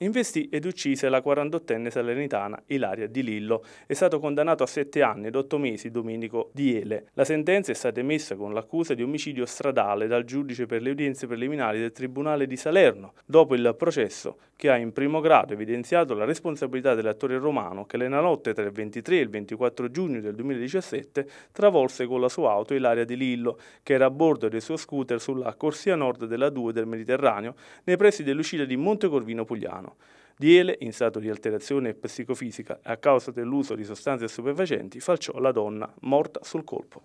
investì ed uccise la 48enne salernitana Ilaria Di Lillo. È stato condannato a 7 anni ed 8 mesi Domenico Di Ele. La sentenza è stata emessa con l'accusa di omicidio stradale dal giudice per le udienze preliminari del Tribunale di Salerno, dopo il processo che ha in primo grado evidenziato la responsabilità dell'attore romano che nella notte tra il 23 e il 24 giugno del 2017 travolse con la sua auto Ilaria Di Lillo, che era a bordo del suo scooter sulla corsia nord della 2 del Mediterraneo, nei pressi dell'uscita di Montecorvino Pugliano italiano. Diele, in stato di alterazione psicofisica a causa dell'uso di sostanze stupefacenti, falciò la donna morta sul colpo.